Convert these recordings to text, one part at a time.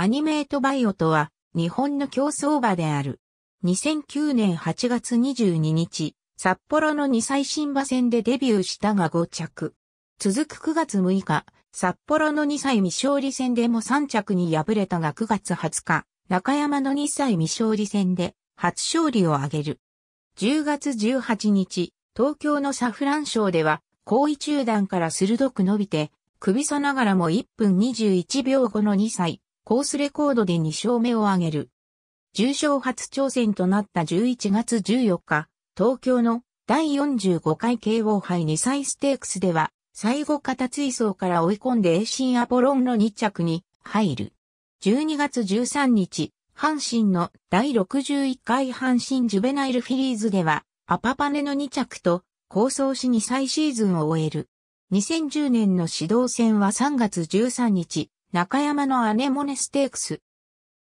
アニメートバイオとは、日本の競争馬である。2009年8月22日、札幌の2歳新馬戦でデビューしたが5着。続く9月6日、札幌の2歳未勝利戦でも3着に敗れたが9月20日、中山の2歳未勝利戦で初勝利を挙げる。10月18日、東京のサフラン賞では、後位中段から鋭く伸びて、首差ながらも1分21秒後の2歳、コースレコードで2勝目を挙げる。重賞初挑戦となった11月14日、東京の第45回 KO 杯2歳ステークスでは、最後片追走から追い込んで a 進アポロンの2着に入る。12月13日、阪神の第61回阪神ジュベナイルフィリーズでは、アパパネの2着と、構想し2歳シーズンを終える。2010年の指導戦は3月13日、中山のアネモネステークス。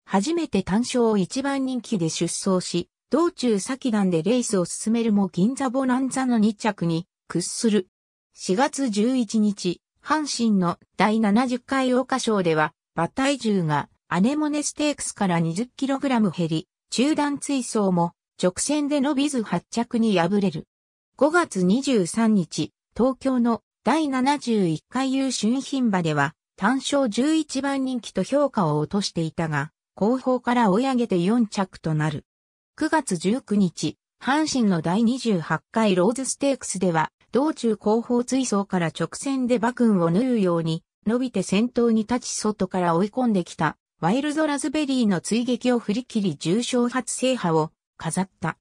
初めて単勝一番人気で出走し、道中先段でレースを進めるも銀座ボナンザの2着に屈する。4月11日、阪神の第70回桜花賞では、馬体重がアネモネステークスから 20kg 減り、中段追走も直線で伸びず発着に敗れる。5月23日、東京の第71回優春品馬では、単勝11番人気と評価を落としていたが、後方から追い上げて4着となる。9月19日、阪神の第28回ローズステークスでは、道中後方追走から直線で馬群を縫うように、伸びて先頭に立ち外から追い込んできた、ワイルドラズベリーの追撃を振り切り重賞初制覇を飾った。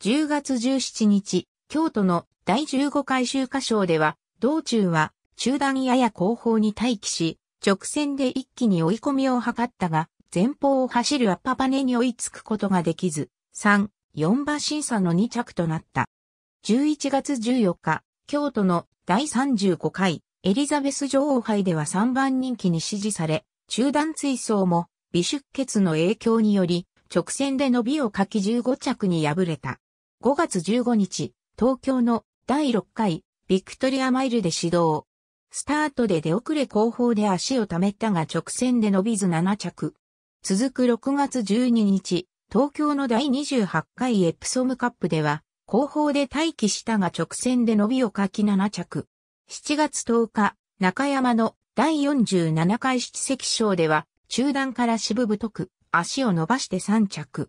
10月17日、京都の第15回集荷賞では、道中は中段やや後方に待機し、直線で一気に追い込みを図ったが、前方を走るアッパパネに追いつくことができず、3、4馬審査の2着となった。11月14日、京都の第35回エリザベス女王杯では3番人気に支持され、中段追走も微出血の影響により、直線で伸びを書き15着に敗れた。5月15日、東京の第6回ビクトリアマイルで指導、スタートで出遅れ後方で足を溜めたが直線で伸びず7着。続く6月12日、東京の第28回エプソムカップでは、後方で待機したが直線で伸びを欠き7着。7月10日、中山の第47回出席賞では、中段から渋太く、足を伸ばして3着。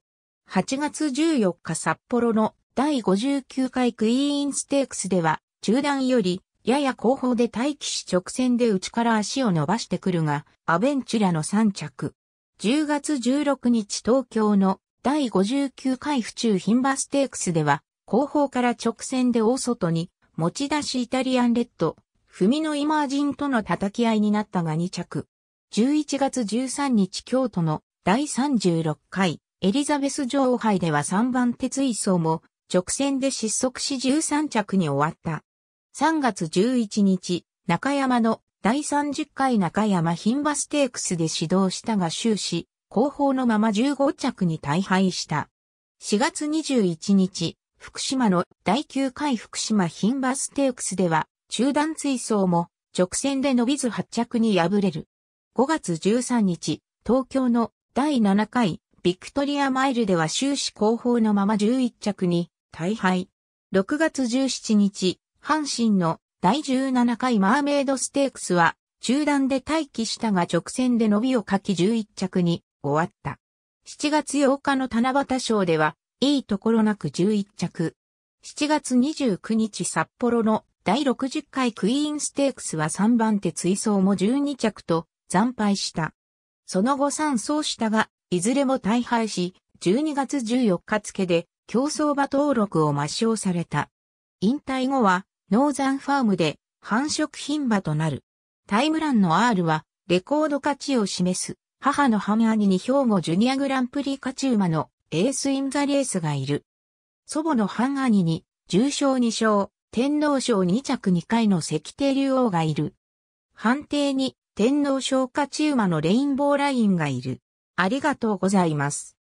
8月14日札幌の第59回クイーンステークスでは、中段よりやや後方で待機し直線で内から足を伸ばしてくるが、アベンチュラの3着。10月16日東京の第59回府中ン馬ステークスでは、後方から直線で大外に、持ち出しイタリアンレッド、踏みのイマージンとの叩き合いになったが2着。11月13日京都の第36回エリザベス女王杯では3番鉄位走も直線で失速し13着に終わった。3月11日、中山の第30回中山牝馬ステークスで指導したが終始、後方のまま15着に大敗した。4月21日、福島の第9回福島牝馬ステークスでは、中断追走も直線で伸びず発着に敗れる。5月13日、東京の第7回ビクトリアマイルでは終始後方のまま11着に大敗。6月17日、阪神の第17回マーメイドステークスは、中断で待機したが直線で伸びをかき11着に終わった。7月8日の七夕賞では、いいところなく11着。7月29日札幌の第60回クイーンステークスは3番手追走も12着と惨敗した。その後3走したが、いずれも大敗し、12月14日付で競争馬登録を抹消された。引退後はノーザンファームで繁殖牝馬となる。タイムランの R はレコード価値を示す母の半兄に兵庫ジュニアグランプリ勝ウ馬のエースインザレースがいる。祖母の半兄に重賞2勝、天皇賞2着2回の石帝竜王がいる。判定に天皇賞勝ち馬のレインボーラインがいる。ありがとうございます。